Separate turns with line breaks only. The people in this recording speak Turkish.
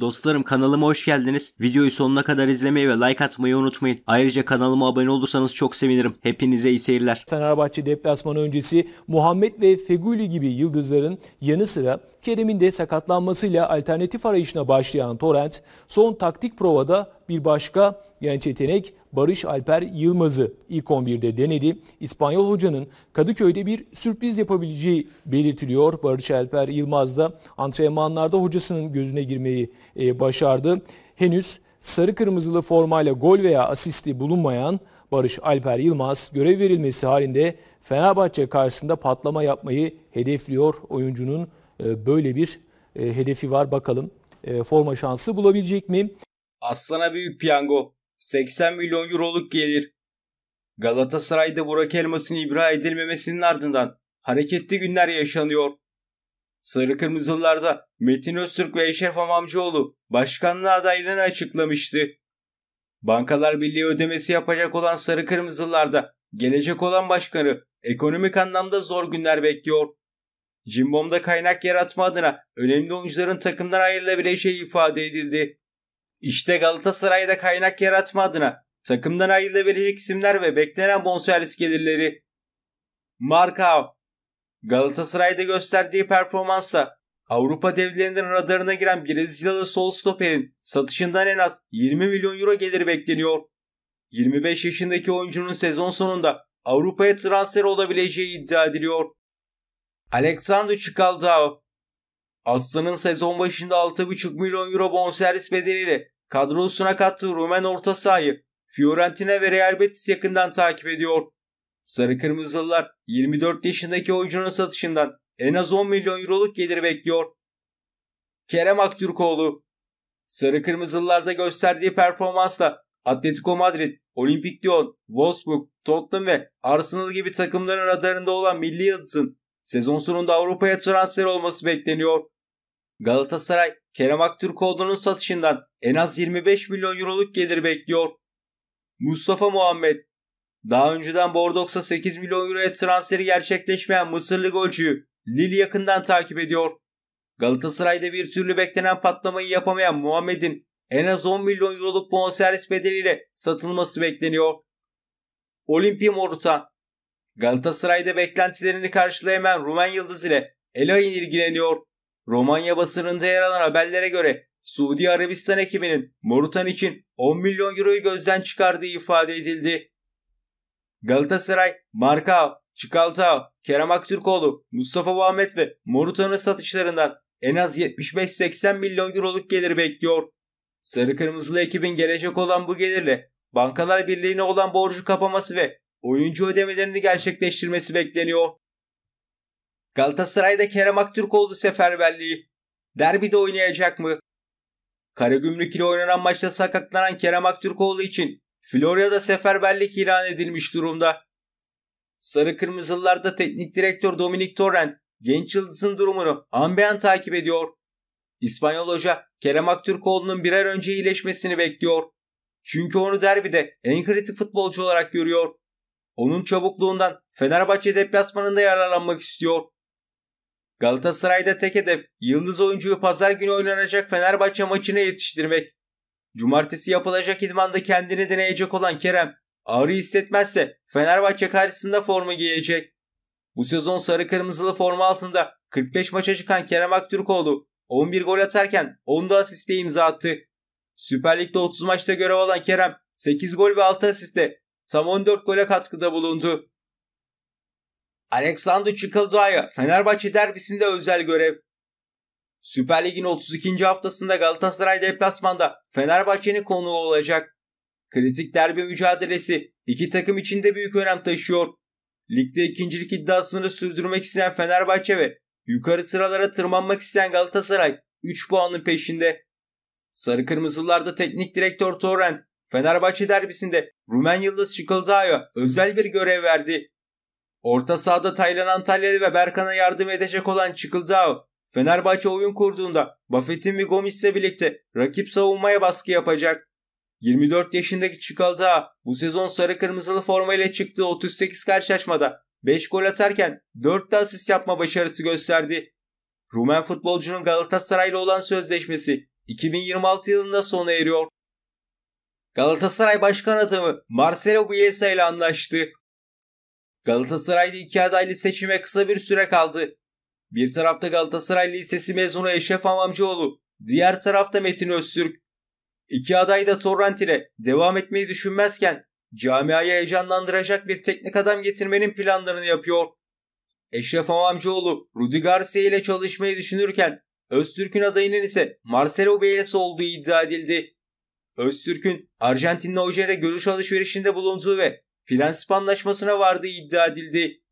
Dostlarım kanalıma hoş geldiniz. Videoyu sonuna kadar izlemeyi ve like atmayı unutmayın. Ayrıca kanalıma abone olursanız çok sevinirim. Hepinize iyi seyirler.
Fenerbahçe deplasmanı öncesi Muhammed ve Feguli gibi yıldızların yanı sıra Kerem'in de sakatlanmasıyla alternatif arayışına başlayan Torrent son taktik provada bir başka genç yetenek Barış Alper Yılmaz'ı ilk 11'de denedi. İspanyol hocanın Kadıköy'de bir sürpriz yapabileceği belirtiliyor. Barış Alper Yılmaz da antrenmanlarda hocasının gözüne girmeyi e, başardı. Henüz sarı kırmızılı formayla gol veya asisti bulunmayan Barış Alper Yılmaz görev verilmesi halinde Fenerbahçe karşısında patlama yapmayı hedefliyor. Oyuncunun e, böyle bir e, hedefi var bakalım forma şansı bulabilecek mi?
Aslana büyük piyango. 80 milyon euroluk gelir. Galatasaray'da Burak Elmas'ın ibra edilmemesinin ardından hareketli günler yaşanıyor. Sarı Kırmızılılarda Metin Öztürk ve Eşref Amamcıoğlu başkanlığa adaylığını açıklamıştı. Bankalar Birliği ödemesi yapacak olan Sarı Kırmızılılarda gelecek olan başkanı ekonomik anlamda zor günler bekliyor. Cimbom'da kaynak yaratma adına önemli oyuncuların takımdan ayrılabileceği ifade edildi. İşte Galatasaray'da kaynak yaratma adına takımdan ayrılabilecek isimler ve beklenen bonservis gelirleri. Markov Galatasaray'da gösterdiği performansa Avrupa devlerinden radarına giren Brezilyalı sol stoperin satışından en az 20 milyon euro gelir bekleniyor. 25 yaşındaki oyuncunun sezon sonunda Avrupa'ya transfer olabileceği iddia ediliyor. Alexander Çikaldao Aslan'ın sezon başında 6,5 milyon euro bonservis bedeliyle kadrosuna kattığı Rumen orta sahayı Fiorentina ve Real Betis yakından takip ediyor. Sarı Kırmızılılar 24 yaşındaki oyuncunun satışından en az 10 milyon euroluk gelir bekliyor. Kerem Aktürkoğlu Sarı Kırmızılılarda gösterdiği performansla Atletico Madrid, Olimpik Lyon, Wolfsburg, Tottenham ve Arsenal gibi takımların radarında olan milli yıldızın sezon sonunda Avrupa'ya transfer olması bekleniyor. Galatasaray Kerem Aktürkoğlu'nun satışından en az 25 milyon euroluk gelir bekliyor. Mustafa Muhammed daha önceden Bordoks'a 8 milyon euroya transferi gerçekleşmeyen Mısırlı golcüyü Lille yakından takip ediyor. Galatasaray'da bir türlü beklenen patlamayı yapamayan Muhammed'in en az 10 milyon euroluk bonservis bedeliyle satılması bekleniyor. Olimpi Morutan Galatasaray'da beklentilerini karşılayamayan Rumen Yıldız ile Elayin ilgileniyor. Romanya basınında yer alan haberlere göre Suudi Arabistan ekibinin Morutan için 10 milyon euroyu gözden çıkardığı ifade edildi. Galatasaray, Markao, Çikaltao, Kerem Aktürkoğlu, Mustafa Muhammed ve Morutan'ın satışlarından en az 75-80 milyon euroluk gelir bekliyor. Sarı Kırmızılı ekibin gelecek olan bu gelirle Bankalar Birliği'ne olan borcu kapaması ve oyuncu ödemelerini gerçekleştirmesi bekleniyor. Galatasaray'da Kerem Aktürkoğlu seferberliği. Derbide oynayacak mı? Karagümrük ile oynanan maçta sakatlanan Kerem Aktürkoğlu için Florya'da seferberlik ilan edilmiş durumda. Sarı Kırmızılılar'da teknik direktör Dominik Torrent genç yıldızın durumunu anbeyan takip ediyor. İspanyol hoca Kerem Aktürkoğlu'nun birer önce iyileşmesini bekliyor. Çünkü onu derbide en kritik futbolcu olarak görüyor. Onun çabukluğundan Fenerbahçe deplasmanında yararlanmak istiyor. Galatasaray'da tek hedef yıldız oyuncuyu pazar günü oynanacak Fenerbahçe maçına yetiştirmek. Cumartesi yapılacak idmanda kendini deneyecek olan Kerem ağrı hissetmezse Fenerbahçe karşısında forma giyecek. Bu sezon sarı kırmızılı forma altında 45 maça çıkan Kerem Aktürkoğlu 11 gol atarken 10 da asiste imza attı. Süper Lig'de 30 maçta görev alan Kerem 8 gol ve 6 asiste tam 14 gole katkıda bulundu. Alexander Çikalcaya Fenerbahçe derbisinde özel görev. Süper Lig'in 32. haftasında Galatasaray deplasmanda Fenerbahçe'nin konuğu olacak. Kritik derbi mücadelesi iki takım için de büyük önem taşıyor. Ligde ikincilik iddiasını sürdürmek isteyen Fenerbahçe ve yukarı sıralara tırmanmak isteyen Galatasaray 3 puanın peşinde. Sarı Kırmızılılarda teknik direktör Torrent Fenerbahçe derbisinde Rumen yıldız Şıkıldağ'a özel bir görev verdi. Orta sahada Taylan Antalyalı ve Berkan'a yardım edecek olan Çıkıldao, Fenerbahçe oyun kurduğunda Buffett'in ve Gomis'le birlikte rakip savunmaya baskı yapacak. 24 yaşındaki Çıkaldağ bu sezon sarı kırmızılı formayla çıktığı 38 karşılaşmada 5 gol atarken 4 de asist yapma başarısı gösterdi. Rumen futbolcunun Galatasaray'la olan sözleşmesi 2026 yılında sona eriyor. Galatasaray Başkan adamı Marcelo Bielsa ile anlaştı. Galatasaray'da iki adaylı seçime kısa bir süre kaldı. Bir tarafta Galatasaray Lisesi mezunu Eşref Amamcıoğlu, diğer tarafta Metin Öztürk. İki aday da Torrent'ine devam etmeyi düşünmezken camiayı heyecanlandıracak bir teknik adam getirmenin planlarını yapıyor. Eşref Amamcıoğlu, Rudi Garcia ile çalışmayı düşünürken Öztürk'ün adayının ise Marcelo Beyles olduğu iddia edildi. Öztürk'ün Arjantinli hoca görüş alışverişinde bulunduğu ve prensip anlaşmasına vardığı iddia edildi.